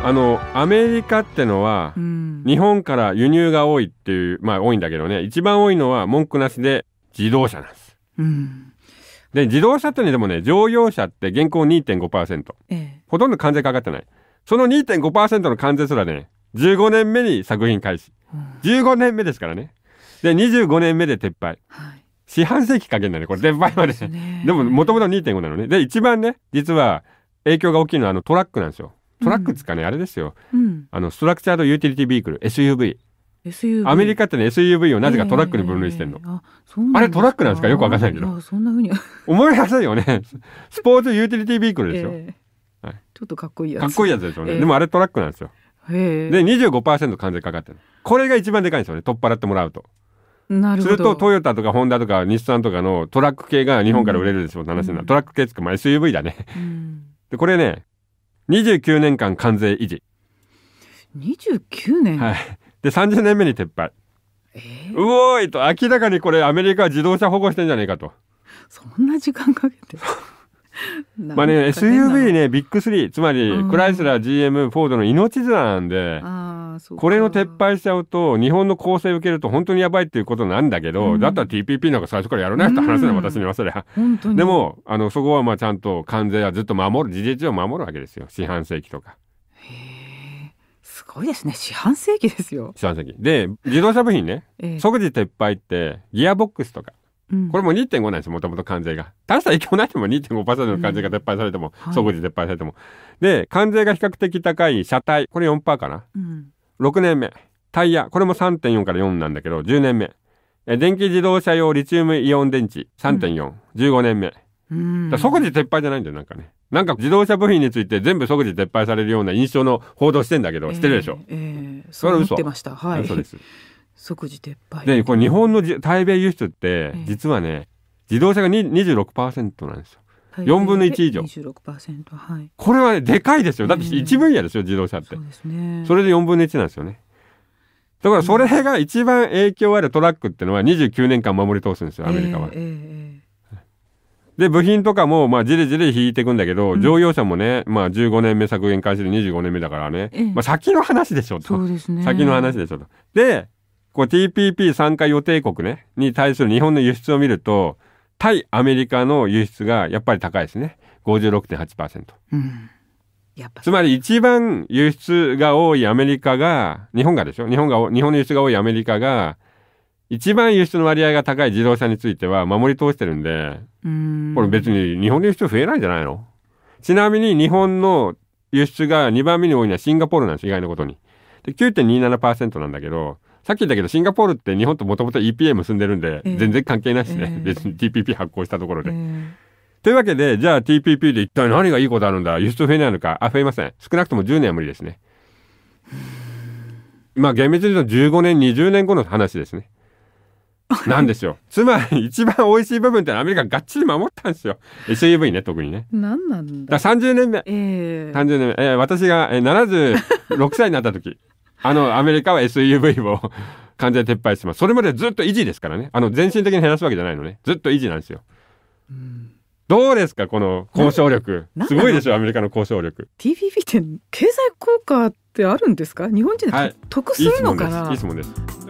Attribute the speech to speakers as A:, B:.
A: あの、アメリカってのは、うん、日本から輸入が多いっていう、まあ多いんだけどね、一番多いのは文句なしで自動車なんです。うん、で、自動車ってね、でもね、乗用車って現行2.5%、ええ、ほとんど関税かかってない。その2.5%の関税すらね、15年目に作品開始。15年目ですからね。で、25年目で撤廃。はい、四半世紀かけんだね、これ、撤廃まで。でね、でも、もともと2.5なのね。で、一番ね、実は影響が大きいのはあのトラックなんですよ。トラックですかね、うん、あれですよ、うん、あのストラクチャードユーティリティビークル SUV, アメリカってね SUV をなぜかトラックに分類してんの、えー、ああれトラックなんですかよくわかんないけどそんなふうに思いやすいよねスポーツユーティリティビークルですよ、えー、はい、ちょっとかっこいいやつかっこいいやつでしょうね、えー、でもあれトラックなんですよで25%関税かかってるこれが一番でかいんですよね取っ払ってもらうとなるほどするとトヨタとかホンダとか日産とかのトラック系が日本から売れるでしょう、うん、話になるトラック系っくいまあ SUV だね、うん、でこれね29年間関税維持29年はいで30年目に撤廃、えー、うおーいと明らかにこれアメリカは自動車保護してんじゃねえかとそんな時間かけて まあね、SUV ね、ビッグ3、つまり、クライスラー、GM、フォードの命綱なんで、これの撤廃しちゃうと、日本の構成受けると本当にやばいっていうことなんだけど、うん、だったら TPP なんか最初からやらないと話すうん、私には、それは。でも、あの、そこはまあちゃんと関税はずっと守る、事実上守るわけですよ。四半世紀とか。すごいですね。四半世紀ですよ。四半世紀。で、自動車部品ね、即時撤廃って、ギアボックスとか、これも2.5なんですよ、もともと関税が。大した影響ないでも2.5%の関税が撤廃されても、うん、即時撤廃されても。で、関税が比較的高い車体、これ4%かな。うん、6年目。タイヤ、これも3.4から4なんだけど、10年目。え電気自動車用リチウムイオン電池、3.4。うん、15年目。うん、だ即時撤廃じゃないんだよ、なんかね。なんか自動車部品について全部即時撤廃されるような印象の報道してんだけど、してるでしょ。ええー、そう言ってました。はい。嘘です。即時撤廃でこれ日本の対米輸出って実はね、え自動車が26%なんですよ4分の1以上26%、はい、これは、ね、でかいですよだって1分野ですよ、えー、自動車って、そうですね、それで4分の1なんですよねだからそれが一番影響あるトラックっていうのは29年間守り通すんですよアメリカは。えーえー、で部品とかもまあじりじり引いていくんだけど、うん、乗用車もね、まあ、15年目削減開始で25年目だからね、まあ、先の話でしょと、ね、先の話でしょと。でこう TPP 参加予定国ね、に対する日本の輸出を見ると、対アメリカの輸出がやっぱり高いですね。56.8%。うん。やっぱつまり一番輸出が多いアメリカが、日本がでしょ日本が、日本の輸出が多いアメリカが、一番輸出の割合が高い自動車については守り通してるんで、んこれ別に日本の輸出増えないんじゃないのちなみに日本の輸出が2番目に多いのはシンガポールなんです、意外なことに。で、9.27%なんだけど、さっき言ったけど、シンガポールって日本ともともと EPA 結んでるんで、全然関係ないしね。えー、別に TPP 発行したところで。えー、というわけで、じゃあ TPP で一体何がいいことあるんだ輸出増えないのかあ、増えません。少なくとも10年は無理ですね。まあ厳密に言うと15年、20年後の話ですね。なんですよ。つまり一番美味しい部分ってアメリカがっちり守ったんですよ。SUV ね、特にね。なんなんだ。だ30年目。ええー、30年目。えー、私が76歳になった時あの、アメリカは SUV を完全撤廃してます。それまでずっと維持ですからね。あの、全身的に減らすわけじゃないのね。ずっと維持なんですよ。うん、どうですかこの交渉力。すごいでしょアメリカの交渉力。TPP って経済効果ってあるんですか日本人得するのかな、い、い質問です。いいです